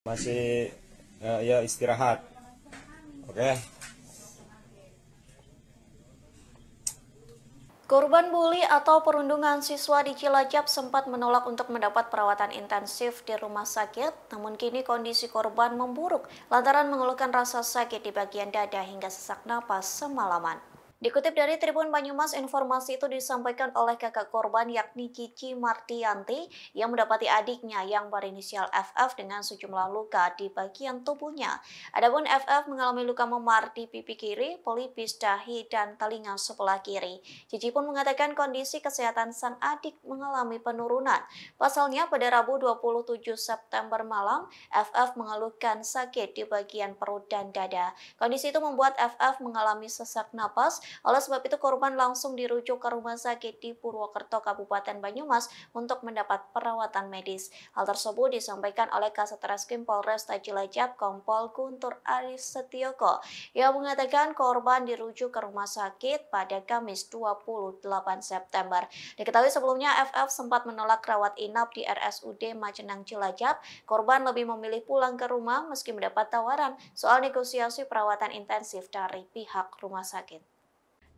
masih ya, ya istirahat oke Korban bully atau perundungan siswa di Cilacap sempat menolak untuk mendapat perawatan intensif di rumah sakit, namun kini kondisi korban memburuk lantaran mengeluhkan rasa sakit di bagian dada hingga sesak napas semalaman. Dikutip dari Tribun Banyumas, informasi itu disampaikan oleh kakak korban yakni Cici Martianti yang mendapati adiknya yang berinisial FF dengan sejumlah luka di bagian tubuhnya. Adapun FF mengalami luka memar di pipi kiri, polipis dahi, dan telinga sebelah kiri. Cici pun mengatakan kondisi kesehatan sang adik mengalami penurunan. Pasalnya pada Rabu 27 September malam, FF mengeluhkan sakit di bagian perut dan dada. Kondisi itu membuat FF mengalami sesak napas oleh sebab itu korban langsung dirujuk ke rumah sakit di Purwokerto, Kabupaten Banyumas untuk mendapat perawatan medis. Hal tersebut disampaikan oleh Kasat Reskrim Polresta Cilacap Kompol Guntur Aris Setioko yang mengatakan korban dirujuk ke rumah sakit pada Kamis 28 September. Diketahui sebelumnya FF sempat menolak rawat inap di RSUD Macenang Cilacap. Korban lebih memilih pulang ke rumah meski mendapat tawaran soal negosiasi perawatan intensif dari pihak rumah sakit.